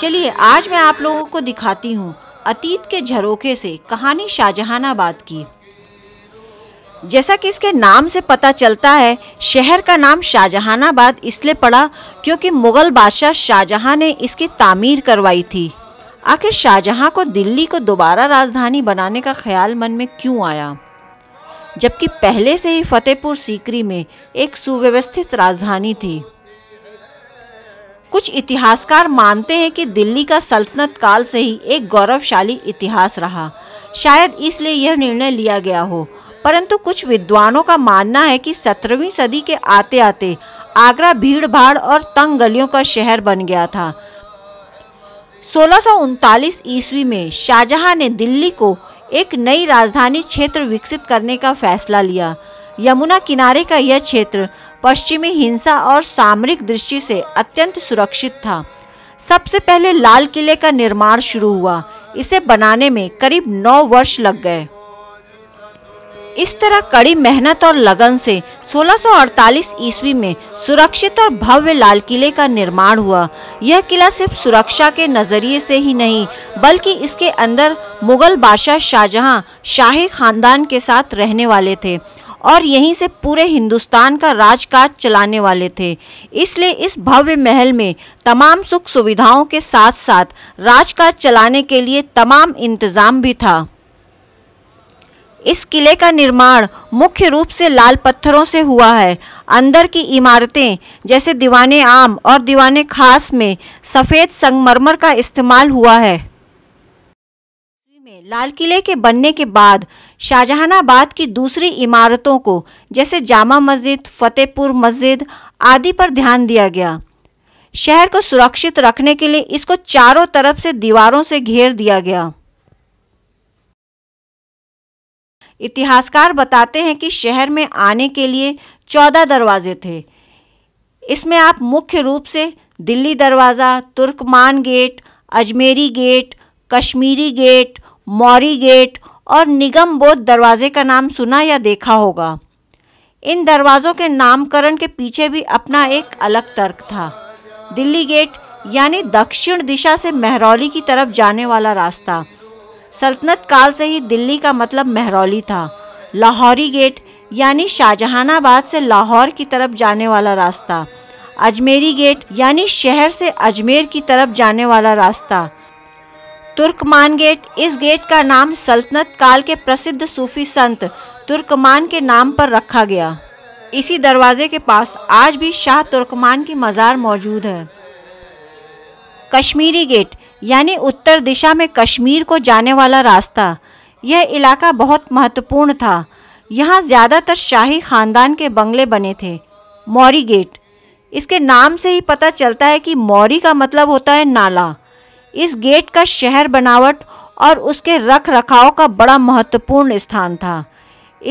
चलिए आज मैं आप लोगों को दिखाती हूँ अतीत के झरोखे से कहानी शाहजहानाबाद की जैसा कि इसके नाम से पता चलता है शहर का नाम शाहजहानाबाद इसलिए पड़ा क्योंकि मुग़ल बादशाह शाहजहां ने इसकी तामीर करवाई थी आखिर शाहजहां को दिल्ली को दोबारा राजधानी बनाने का ख्याल मन में क्यों आया जबकि पहले से ही फतेहपुर सीकरी में एक सुव्यवस्थित राजधानी थी कुछ इतिहासकार मानते हैं कि दिल्ली का सल्तनत काल से ही एक गौरवशाली इतिहास रहा शायद इसलिए यह निर्णय लिया गया हो परंतु कुछ विद्वानों का मानना है कि सत्रहवीं सदी के आते आते आगरा भीड़ भाड़ और तंग गलियों का शहर बन गया था सोलह ईस्वी में शाहजहां ने दिल्ली को एक नई राजधानी क्षेत्र विकसित करने का फैसला लिया यमुना किनारे का यह क्षेत्र पश्चिमी हिंसा और सामरिक दृष्टि से अत्यंत सुरक्षित था सबसे पहले लाल किले का निर्माण शुरू हुआ इसे बनाने में करीब नौ वर्ष लग गए इस तरह कड़ी मेहनत और लगन से 1648 ईस्वी में सुरक्षित और भव्य लाल किले का निर्माण हुआ यह किला सिर्फ सुरक्षा के नज़रिए से ही नहीं बल्कि इसके अंदर मुगल बादशाह शाहजहां शाही खानदान के साथ रहने वाले थे और यहीं से पूरे हिंदुस्तान का राजकाज चलाने वाले थे इसलिए इस भव्य महल में तमाम सुख सुविधाओं के साथ साथ राजकाज चलाने के लिए तमाम इंतज़ाम भी था इस किले का निर्माण मुख्य रूप से लाल पत्थरों से हुआ है अंदर की इमारतें जैसे दीवाने आम और दीवाने खास में सफ़ेद संगमरमर का इस्तेमाल हुआ है लाल किले के बनने के बाद शाहजहानाबाद की दूसरी इमारतों को जैसे जामा मस्जिद फतेहपुर मस्जिद आदि पर ध्यान दिया गया शहर को सुरक्षित रखने के लिए इसको चारों तरफ से दीवारों से घेर दिया गया इतिहासकार बताते हैं कि शहर में आने के लिए चौदह दरवाजे थे इसमें आप मुख्य रूप से Delhi Darwaza Turkman gate Ajmeri gate Kashmiri gate Mori gate और निगम बोध दरवाजे का नाम सुना या देखा होगा इन दरवाज़ों के नामकरण के पीछे भी अपना एक अलग तर्क था दिल्ली गेट यानी दक्षिण दिशा से महरौली की तरफ जाने वाला रास्ता सल्तनत काल से ही दिल्ली का मतलब महरौली था लाहौरी गेट यानी शाहजहानाबाद से लाहौर की तरफ जाने वाला रास्ता अजमेरी गेट यानी शहर से अजमेर की तरफ जाने वाला रास्ता तुर्कमान गेट इस गेट का नाम सल्तनत काल के प्रसिद्ध सूफी संत तुर्कमान के नाम पर रखा गया इसी दरवाजे के पास आज भी शाह तुर्कमान की मज़ार मौजूद है कश्मीरी गेट यानी उत्तर दिशा में कश्मीर को जाने वाला रास्ता यह इलाका बहुत महत्वपूर्ण था यहाँ ज़्यादातर शाही ख़ानदान के बंगले बने थे मौरी गेट इसके नाम से ही पता चलता है कि मौरी का मतलब होता है नाला इस गेट का शहर बनावट और उसके रख रखाव का बड़ा महत्वपूर्ण स्थान था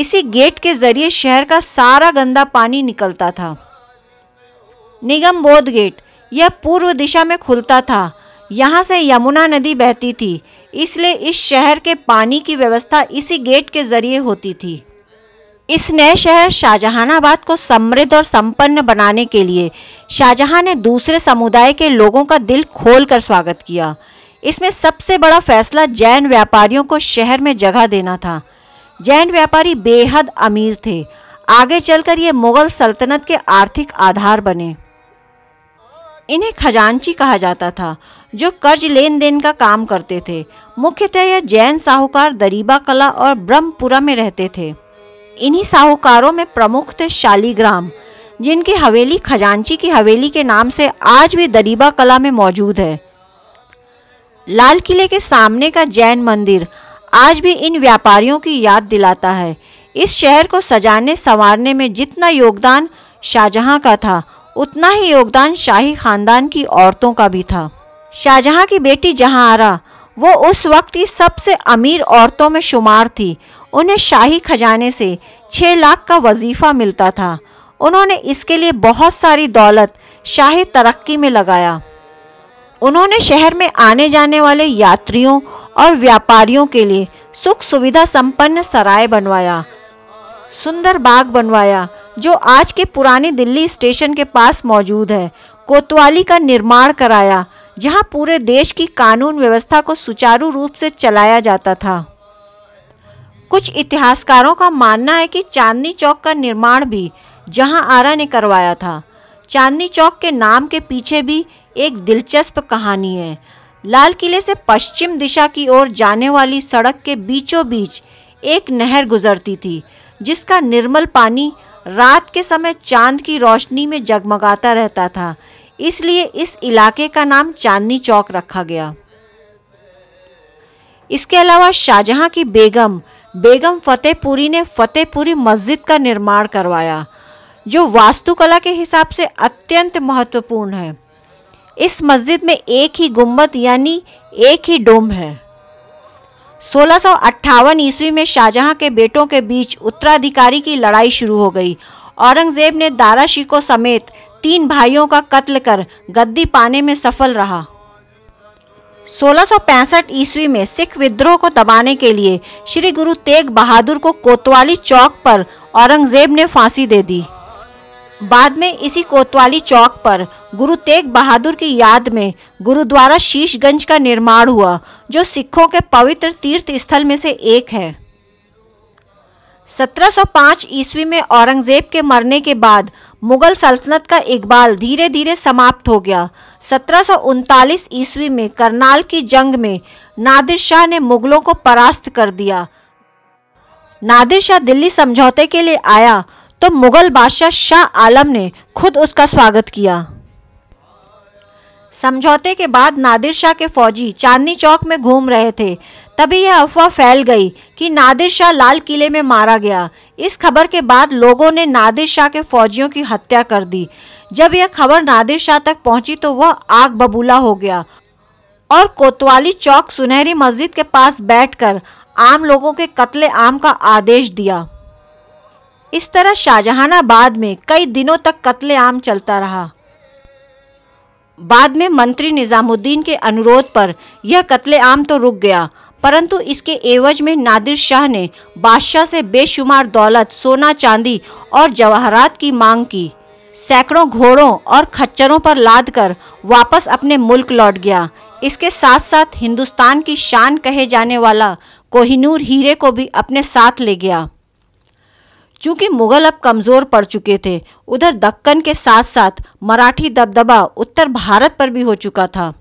इसी गेट के जरिए शहर का सारा गंदा पानी निकलता था निगम बोध गेट यह पूर्व दिशा में खुलता था यहाँ से यमुना नदी बहती थी इसलिए इस शहर के पानी की व्यवस्था इसी गेट के जरिए होती थी इस नए शहर शाहजहानाबाद को समृद्ध और संपन्न बनाने के लिए शाहजहां ने दूसरे समुदाय के लोगों का दिल खोलकर स्वागत किया इसमें सबसे बड़ा फैसला जैन व्यापारियों को शहर में जगह देना था जैन व्यापारी बेहद अमीर थे आगे चलकर ये मुगल सल्तनत के आर्थिक आधार बने इन्हें खजांची कहा जाता था जो कर्ज लेन देन का काम करते थे मुख्यतः यह जैन साहूकार दरीबा कला और ब्रह्मपुरा में रहते थे इन्हीं साहूकारों में प्रमुख थे शालीग्राम जिनकी हवेली खजांची की हवेली के नाम से आज भी दरीबा कला में मौजूद है लाल किले के सामने का जैन मंदिर आज भी इन व्यापारियों की याद दिलाता है इस शहर को सजाने संवारने में जितना योगदान शाहजहां का था उतना ही योगदान शाही खानदान की औरतों का भी था शाहजहां की बेटी जहां आरा वो उस वक्त की सबसे अमीर औरतों में शुमार थी उन्हें शाही खजाने से छः लाख का वजीफ़ा मिलता था उन्होंने इसके लिए बहुत सारी दौलत शाही तरक्की में लगाया उन्होंने शहर में आने जाने वाले यात्रियों और व्यापारियों के लिए सुख सुविधा संपन्न सराय बनवाया सुंदर बाग बनवाया जो आज के पुराने दिल्ली स्टेशन के पास मौजूद है कोतवाली का निर्माण कराया जहां पूरे देश की कानून व्यवस्था को सुचारू रूप से चलाया जाता था कुछ इतिहासकारों का मानना है कि चांदनी चौक का निर्माण भी जहां आरा ने करवाया था चांदनी चौक के नाम के पीछे भी एक दिलचस्प कहानी है लाल किले से पश्चिम दिशा की ओर जाने वाली सड़क के बीचों बीच एक नहर गुजरती थी जिसका निर्मल पानी रात के समय चांद की रोशनी में जगमगाता रहता था इसलिए इस इलाके का नाम चांदनी चौक रखा गया इसके अलावा शाहजहां की बेगम बेगम फ़तेहपुरी ने फ़तेहपुरी मस्जिद का निर्माण करवाया जो वास्तुकला के हिसाब से अत्यंत महत्वपूर्ण है इस मस्जिद में एक ही गुम्बद यानी एक ही डोम है सोलह ईस्वी में शाहजहां के बेटों के बीच उत्तराधिकारी की लड़ाई शुरू हो गई औरंगजेब ने दारा शिको समेत तीन भाइयों का कत्ल कर गद्दी पाने में सफल रहा सोलह ईस्वी में सिख विद्रोह को दबाने के लिए श्री गुरु तेग बहादुर को कोतवाली चौक पर औरंगजेब ने फांसी दे दी बाद में इसी कोतवाली चौक पर गुरु तेग बहादुर की याद में गुरुद्वारा शीशगंज का निर्माण हुआ जो सिखों के पवित्र तीर्थ स्थल में से एक है 1705 ईस्वी में औरंगजेब के मरने के बाद मुगल सल्तनत का इकबाल धीरे धीरे समाप्त हो गया सत्रह ईस्वी में करनाल की जंग में नादिर शाह ने मुगलों को परास्त कर दिया नादिर शाह दिल्ली समझौते के लिए आया तो मुगल बादशाह शाह आलम ने खुद उसका स्वागत किया समझौते के बाद नादिर शाह के फौजी चांदनी चौक में घूम रहे थे तभी यह अफवाह फैल गई कि नादिर शाह लाल किले में मारा गया इस खबर के बाद लोगों ने नादिर शाह के फौजियों की हत्या कर दी जब यह खबर नादिर शाह तक पहुंची तो वह आग बबूला हो गया और कोतवाली चौक सुनहरी मस्जिद के पास बैठकर आम लोगों के कत्ले आम का आदेश दिया इस तरह शाहजहानाबाद में कई दिनों तक कत्ले आम चलता रहा बाद में मंत्री निजामुद्दीन के अनुरोध पर यह कत्लेआम तो रुक गया परंतु इसके एवज में नादिर शाह ने बादशाह से बेशुमार दौलत सोना चांदी और जवाहरात की मांग की सैकड़ों घोड़ों और खच्चरों पर लाद कर वापस अपने मुल्क लौट गया इसके साथ साथ हिंदुस्तान की शान कहे जाने वाला कोहिनूर हीरे को भी अपने साथ ले गया चूंकि मुगल अब कमज़ोर पड़ चुके थे उधर दक्कन के साथ साथ मराठी दबदबा उत्तर भारत पर भी हो चुका था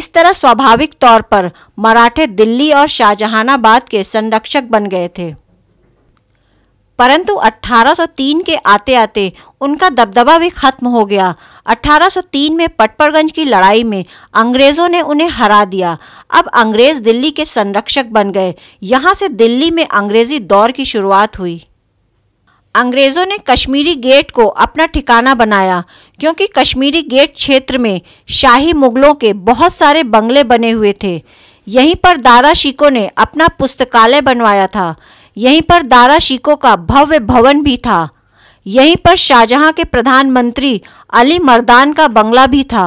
इस तरह स्वाभाविक तौर पर मराठे दिल्ली और शाहजहानाबाद के संरक्षक बन गए थे परंतु 1803 के आते आते उनका दबदबा भी खत्म हो गया 1803 में पटपड़गंज की लड़ाई में अंग्रेज़ों ने उन्हें हरा दिया अब अंग्रेज़ दिल्ली के संरक्षक बन गए यहाँ से दिल्ली में अंग्रेज़ी दौर की शुरुआत हुई अंग्रेज़ों ने कश्मीरी गेट को अपना ठिकाना बनाया क्योंकि कश्मीरी गेट क्षेत्र में शाही मुगलों के बहुत सारे बंगले बने हुए थे यहीं पर दारा शिको ने अपना पुस्तकालय बनवाया था यहीं पर दारा शिको का भव्य भवन भी था यहीं पर शाहजहां के प्रधानमंत्री अली मर्दान का बंगला भी था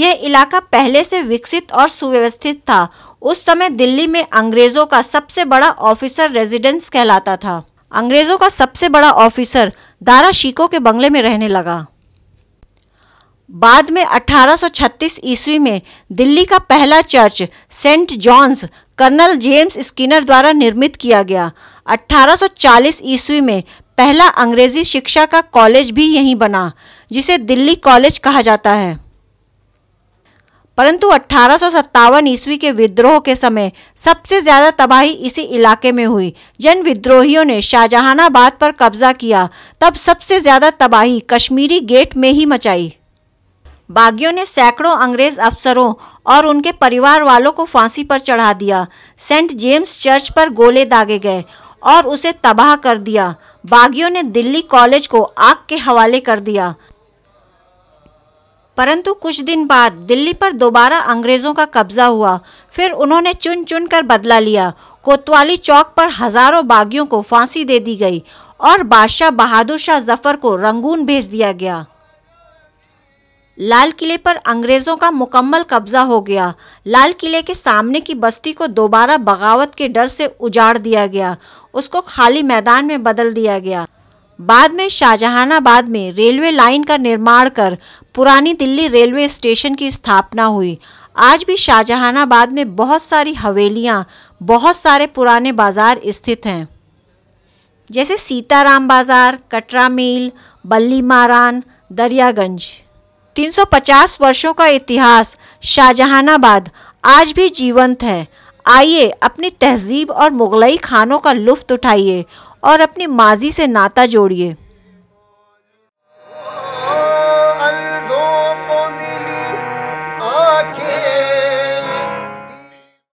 यह इलाका पहले से विकसित और सुव्यवस्थित था उस समय दिल्ली में अंग्रेज़ों का सबसे बड़ा ऑफिसर रेजिडेंस कहलाता था अंग्रेज़ों का सबसे बड़ा ऑफिसर दारा शिको के बंगले में रहने लगा बाद में 1836 ईस्वी में दिल्ली का पहला church saint John's colonel James Skinner द्वारा निर्मित किया गया 1840 ईस्वी में पहला अंग्रेज़ी शिक्षा का कॉलेज भी यहीं बना जिसे दिल्ली कॉलेज कहा जाता है परंतु अठारह ईस्वी के विद्रोह के समय सबसे ज्यादा तबाही इसी इलाके में हुई जन विद्रोहियों ने शाहजहानाबाद पर कब्जा किया तब सबसे ज्यादा तबाही कश्मीरी गेट में ही मचाई बागियों ने सैकड़ों अंग्रेज अफसरों और उनके परिवार वालों को फांसी पर चढ़ा दिया सेंट जेम्स चर्च पर गोले दागे गए और उसे तबाह कर दिया बागियों ने दिल्ली कॉलेज को आग के हवाले कर दिया परंतु कुछ दिन बाद दिल्ली पर दोबारा अंग्रेज़ों का कब्जा हुआ फिर उन्होंने चुन चुन कर बदला लिया कोतवाली चौक पर हज़ारों बागियों को फांसी दे दी गई और बादशाह बहादुर शाह जफर को रंगून भेज दिया गया लाल किले पर अंग्रेज़ों का मुकम्मल कब्जा हो गया लाल किले के सामने की बस्ती को दोबारा बगावत के डर से उजाड़ दिया गया उसको खाली मैदान में बदल दिया गया बाद में शाहजहानाबाद में रेलवे लाइन का निर्माण कर पुरानी दिल्ली रेलवे स्टेशन की स्थापना हुई आज भी शाहजहानाबाद में बहुत सारी हवेलियाँ बहुत सारे पुराने बाज़ार स्थित हैं जैसे सीताराम बाज़ार कटरा मील बल्ली मारान दरियागंज 350 वर्षों का इतिहास शाहजहानाबाद आज भी जीवंत है आइए अपनी तहजीब और मुगलई खानों का लुफ्त उठाइए और अपनी माजी से नाता जोड़िए